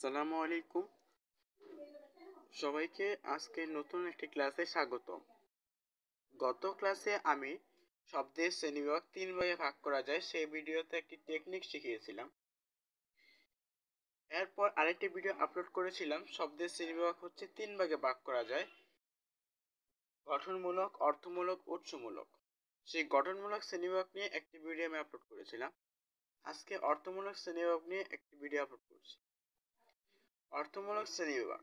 আসসালামু আলাইকুম সবাইকে আজকে নতুন একটি ক্লাসে স্বাগত গত ক্লাসে আমি শব্দের শ্রেণীবিভাগ তিন ভাগে ভাগ করা যায় সেই ভিডিওতে একটি টেকনিক শিখিয়েছিলাম এরপর আরেকটি ভিডিও আপলোড করেছিলাম শব্দের শ্রেণীবিভাগ হচ্ছে তিন ভাগে ভাগ করা যায় গঠনমূলক অর্থমূলক উৎসমূলক সেই গঠনমূলক শ্রেণীবিভাগ নিয়ে একটি ভিডিও আমি আপলোড করেছিলাম আজকে অর্থমূলক শ্রেণীবিভাগ নিয়ে একটি ভিডিও আপলোড করছি অর্থমূলক শ্রেণীবিভাগ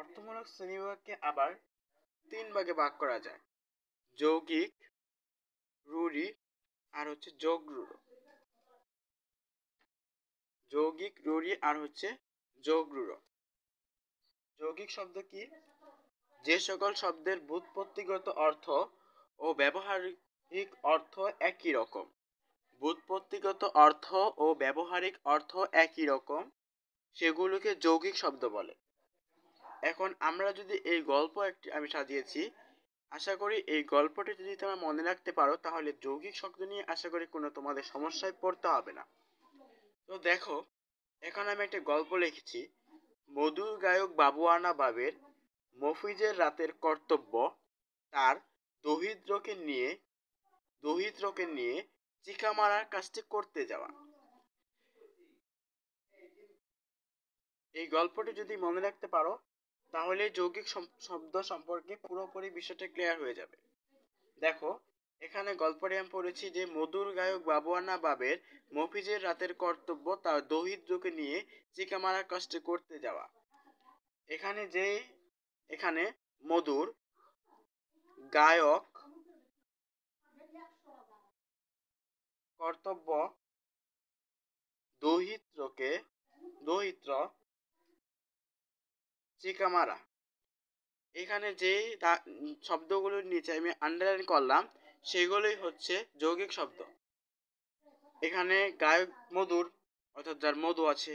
অর্থমূলক শ্রেণীবিভাগকে আবার তিন ভাগে ভাগ করা যায় যৌগিক রুড়ি আর হচ্ছে যোগ যৌগিক রুড়ি আর হচ্ছে যোগ যৌগিক শব্দ কি যে সকল শব্দের বুৎপত্তিগত অর্থ ও ব্যবহারিক অর্থ একই রকম বুৎপত্তিগত অর্থ ও ব্যবহারিক অর্থ একই রকম সেগুলোকে যৌগিক শব্দ বলে এখন আমরা যদি এই গল্প একটি আমি সাজিয়েছি আশা করি এই গল্পটি যদি তোমরা মনে রাখতে পারো তাহলে যৌগিক শব্দ নিয়ে আশা করি কোনো তোমাদের সমস্যায় পড়তে হবে না তো দেখো এখন আমি একটা গল্প লিখেছি মধুর গায়ক বাবুয়ানা বাবের মফিজের রাতের কর্তব্য তার দহিদ্রকে নিয়ে দহিদ্রকে নিয়ে চিকা মারার কাজটি করতে যাওয়া এই গল্পটি যদি মনে রাখতে পারো তাহলে যৌগিক শব্দ সম্পর্কে পুরোপুরি বিষয়টা ক্লিয়ার হয়ে যাবে দেখো এখানে গল্পটি আমি পড়েছি যে মধুর গায়ক বাবুয়ানা বাবের মফিজের রাতের কর্তব্য তার দহিদ্রকে নিয়ে মারা কষ্টে করতে যাওয়া এখানে যে এখানে মধুর গায়ক কর্তব্য দহিত চিকামারা এখানে যে শব্দগুলোর নিচে আমি আন্ডারলাইন করলাম সেগুলোই হচ্ছে যৌগিক শব্দ এখানে গায়ক মধুর অর্থাৎ যার মধু আছে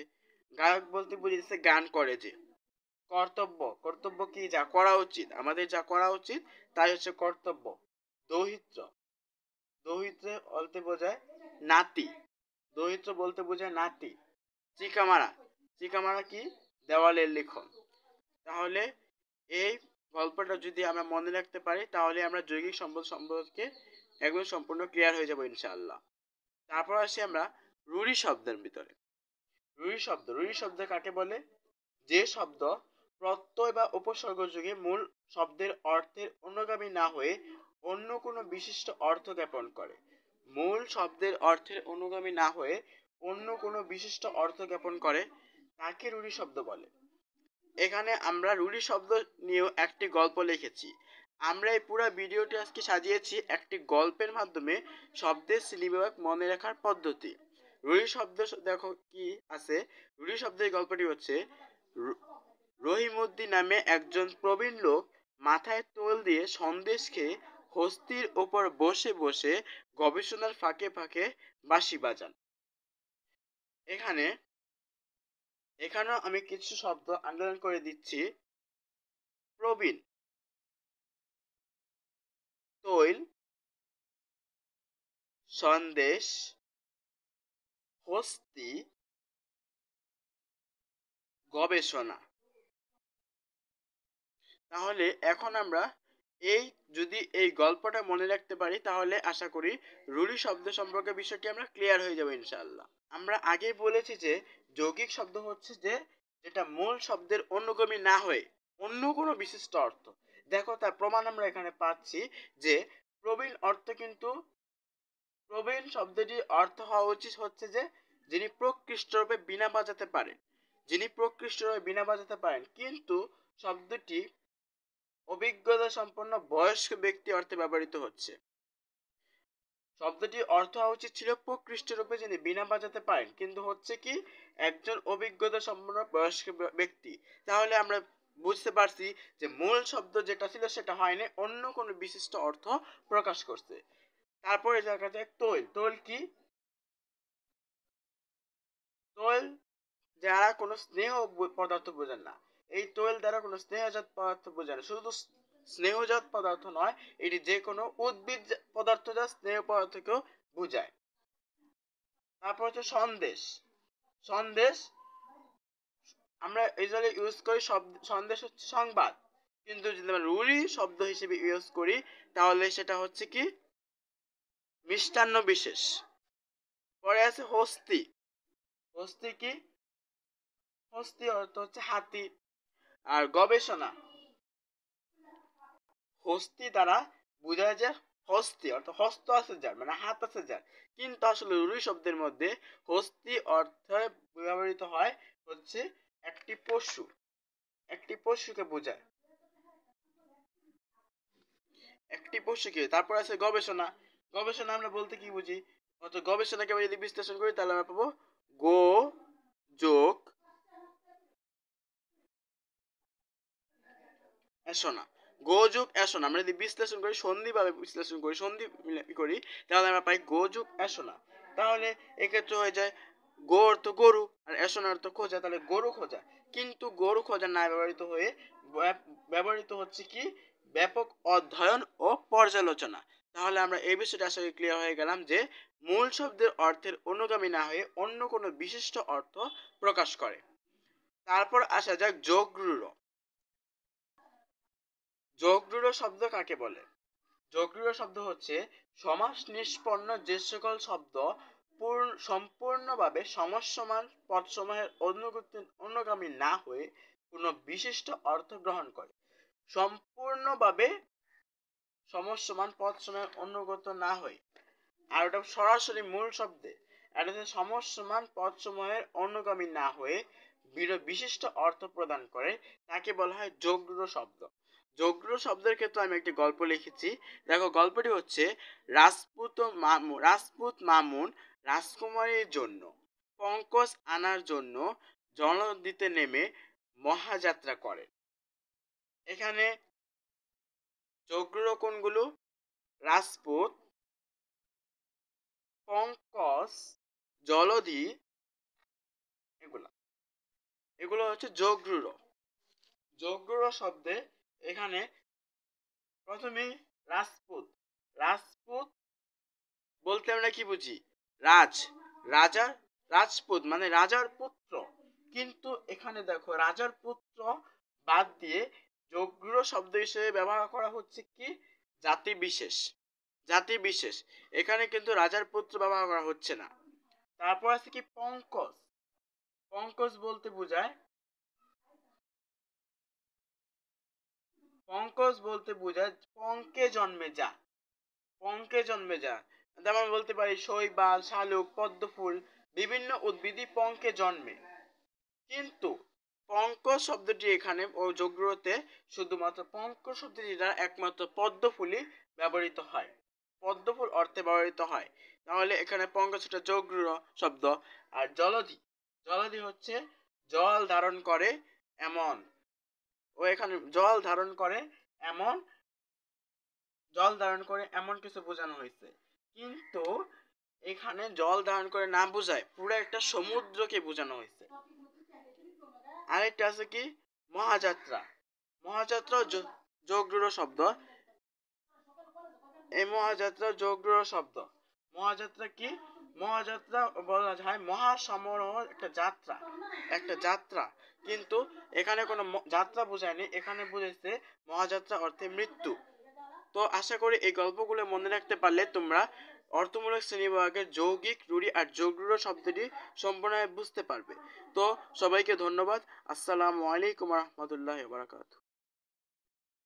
গায়ক বলতে বুঝেছে গান করে যে কর্তব্য কর্তব্য কি যা করা উচিত আমাদের যা করা উচিত তাই হচ্ছে কর্তব্য দৌহিত্র দৌহিত্র বলতে বোঝায় নাতি দৌহিত্র বলতে বোঝায় নাতি চিকামারা চিকামারা কি দেওয়ালের লিখন তাহলে এই গল্পটা যদি আমরা মনে রাখতে পারি তাহলে আমরা যৌগিক সম্পদ সম্পর্কে একদম সম্পূর্ণ ক্লিয়ার হয়ে যাবো ইনশাআল্লাহ তারপর আসি আমরা রুড়ি শব্দের ভিতরে রুড়ি শব্দ রুড়ি শব্দ কাকে বলে যে শব্দ প্রত্যয় বা উপসর্গ যুগে মূল শব্দের অর্থের অনুগামী না হয়ে অন্য কোনো বিশিষ্ট অর্থ জ্ঞাপন করে মূল শব্দের অর্থের অনুগামী না হয়ে অন্য কোনো বিশিষ্ট অর্থ জ্ঞাপন করে তাকে রুড়ি শব্দ বলে এখানে আমরা রুলি শব্দ নিয়েও একটি গল্প লিখেছি আমরা এই পুরো ভিডিওটি আজকে সাজিয়েছি একটি গল্পের মাধ্যমে শব্দের শ্রেণীবিভাগ মনে রাখার পদ্ধতি রুলি শব্দ দেখো কি আছে রুলি শব্দের গল্পটি হচ্ছে রহিমুদ্দিন নামে একজন প্রবীণ লোক মাথায় তোল দিয়ে সন্দেশ খেয়ে হস্তির ওপর বসে বসে গবেষণার ফাঁকে ফাঁকে বাঁশি বাজান এখানে এখানেও আমি কিছু শব্দ আন্ডারলাইন করে দিচ্ছি প্রবীণ তৈল সন্দেশ হস্তি গবেষণা তাহলে এখন আমরা এই যদি এই গল্পটা মনে রাখতে পারি তাহলে আশা করি রুলি শব্দ সম্পর্কে বিষয়টি আমরা ক্লিয়ার হয়ে যাবো ইনশাল্লাহ আমরা আগে বলেছি যে যৌগিক শব্দ হচ্ছে যে যেটা মূল শব্দের অনুগামী না হয়ে অন্য কোনো বিশিষ্ট অর্থ দেখো তার প্রমাণ আমরা এখানে পাচ্ছি যে প্রবীণ অর্থ কিন্তু প্রবীণ শব্দটির অর্থ হওয়া উচিত হচ্ছে যে যিনি প্রকৃষ্টরূপে বিনা বাজাতে পারেন যিনি প্রকৃষ্টরূপে বিনা বাজাতে পারেন কিন্তু শব্দটি অভিজ্ঞতা সম্পন্ন বয়স্ক ব্যক্তি অর্থে ব্যবহৃত হচ্ছে শব্দটি অর্থ হওয়া উচিত ছিল প্রকৃষ্টরূপে যিনি বিনা বাজাতে পারেন কিন্তু হচ্ছে কি একজন অভিজ্ঞতা সম্পন্ন বয়স্ক ব্যক্তি তাহলে আমরা বুঝতে পারছি যে মূল শব্দ যেটা ছিল সেটা হয়নি অন্য কোনো বিশিষ্ট অর্থ প্রকাশ করছে তারপরে দেখা যায় তৈল তৈল কি তৈল যারা কোনো স্নেহ পদার্থ বোঝেন না এই তৈল দ্বারা কোনো স্নেহজাত পদার্থ বোঝায় না শুধু স্নেহজাত পদার্থ নয় এটি যে কোনো উদ্ভিদ পদার্থ যা স্নেহ পদার্থকেও বোঝায় তারপর হচ্ছে সন্দেশ সন্দেশ আমরা ইউজুয়ালি ইউজ করি শব্দ সন্দেশ হচ্ছে সংবাদ কিন্তু যদি আমরা রুড়ি শব্দ হিসেবে ইউজ করি তাহলে সেটা হচ্ছে কি মিষ্টান্ন বিশেষ পরে আছে হস্তি হস্তি কি হস্তি অর্থ হচ্ছে হাতি আর গবেষণা হস্তি দ্বারা বোঝায় যে হস্তি অর্থাৎ হস্ত আছে যার মানে হাত আছে যার কিন্তু আসলে রুই শব্দের মধ্যে হস্তি অর্থে ব্যবহৃত হয় হচ্ছে একটি পশু একটি পশুকে বোঝায় একটি পশুকে তারপর আছে গবেষণা গবেষণা আমরা বলতে কি বুঝি অর্থাৎ গবেষণাকে আমরা যদি বিশ্লেষণ করি তাহলে আমরা পাবো গো যোগ এসোনা হ্যাঁ, গোযোগ অ্যাসনা আমরা যদি বিশ্লেষণ করি সন্ধিভাবে বিশ্লেষণ করি সন্ধি করি তাহলে আমরা পাই গোযোগ অ্যাসনা তাহলে এক্ষেত্রে হয়ে যায় গো অর্থ গরু আর অ্যাসনা অর্থ খোঁজা তাহলে গরু খোঁজা কিন্তু গরু খোঁজা না ব্যবহৃত হয়ে ব্যবহৃত হচ্ছে কি ব্যাপক অধ্যয়ন ও পর্যালোচনা তাহলে আমরা এই বিষয়টা আসলে ক্লিয়ার হয়ে গেলাম যে মূল শব্দের অর্থের অনুগামী না হয়ে অন্য কোনো বিশিষ্ট অর্থ প্রকাশ করে তারপর আসা যাক যোগরূঢ় যোগরূঢ় শব্দ কাকে বলে যোগরূঢ় শব্দ হচ্ছে সমাস নিষ্পন্ন যে সকল শব্দ সম্পূর্ণভাবে সমসমান পদসমূহের অনুগত অনুগামী না হয়ে কোনো বিশিষ্ট অর্থ গ্রহণ করে সম্পূর্ণভাবে সমসমান পদসমূহের অনুগত না হয়ে আর ওটা সরাসরি মূল শব্দে এটা হচ্ছে সমসমান পদসমূহের অনুগামী না হয়ে বিশিষ্ট অর্থ প্রদান করে তাকে বলা হয় যোগরূঢ় শব্দ যজ্ঞ শব্দের ক্ষেত্রে আমি একটি গল্প লিখেছি দেখো গল্পটি হচ্ছে রাজপুত মামুন রাজপুত মামুন রাজকুমারীর জন্য পঙ্কজ আনার জন্য জলদিতে নেমে মহাযাত্রা করেন এখানে যোগ্য কোনগুলো রাজপুত পঙ্কজ জলধি এগুলা এগুলো হচ্ছে যজ্ঞ যজ্ঞ শব্দে এখানে প্রথমে রাজপুত রাজপুত বলতে আমরা কি বুঝি রাজ রাজার রাজপুত মানে রাজার পুত্র কিন্তু এখানে দেখো রাজার পুত্র বাদ দিয়ে যোগ্য শব্দ হিসেবে ব্যবহার করা হচ্ছে কি জাতি বিশেষ জাতি বিশেষ এখানে কিন্তু রাজার পুত্র ব্যবহার করা হচ্ছে না তারপর আছে কি পঙ্কজ পঙ্কজ বলতে বোঝায় পঙ্কজ বলতে বোঝায় পঙ্কে জন্মে যা পঙ্কে জন্মে যা যেমন বলতে পারি শৈবাল শালুক পদ্মফুল বিভিন্ন উদ্ভিদই পঙ্কে জন্মে কিন্তু পঙ্ক শব্দটি এখানে ও যোগ্যতে শুধুমাত্র পঙ্ক শব্দটি দ্বারা একমাত্র ফুলই ব্যবহৃত হয় পদ্মফুল অর্থে ব্যবহৃত হয় তাহলে এখানে পঙ্ক সেটা যোগ্র শব্দ আর জলধি জলধি হচ্ছে জল ধারণ করে এমন ও এখানে জল ধারণ করে এমন জল ধারণ করে এমন কিছু বোঝানো হয়েছে কিন্তু এখানে জল ধারণ করে না বোঝায় পুরো একটা সমুদ্রকে বোঝানো হয়েছে আরেকটা আছে কি মহাযাত্রা মহাযাত্রা যোগরূঢ় শব্দ এই মহাযাত্রা যোগরূঢ় শব্দ মহাযাত্রা কি মহাযাত্রা বলা যায় মহাসমারোহ একটা যাত্রা একটা যাত্রা কিন্তু এখানে কোনো যাত্রা বোঝায়নি এখানে বুঝেছে মহাযাত্রা অর্থে মৃত্যু তো আশা করি এই গল্পগুলো মনে রাখতে পারলে তোমরা অর্থমূলক শ্রেণীবিভাগের যৌগিক রুড়ি আর যৌগরুড় শব্দটি সম্পূর্ণভাবে বুঝতে পারবে তো সবাইকে ধন্যবাদ আসসালামু আলাইকুম রহমতুল্লাহ বারাকাতু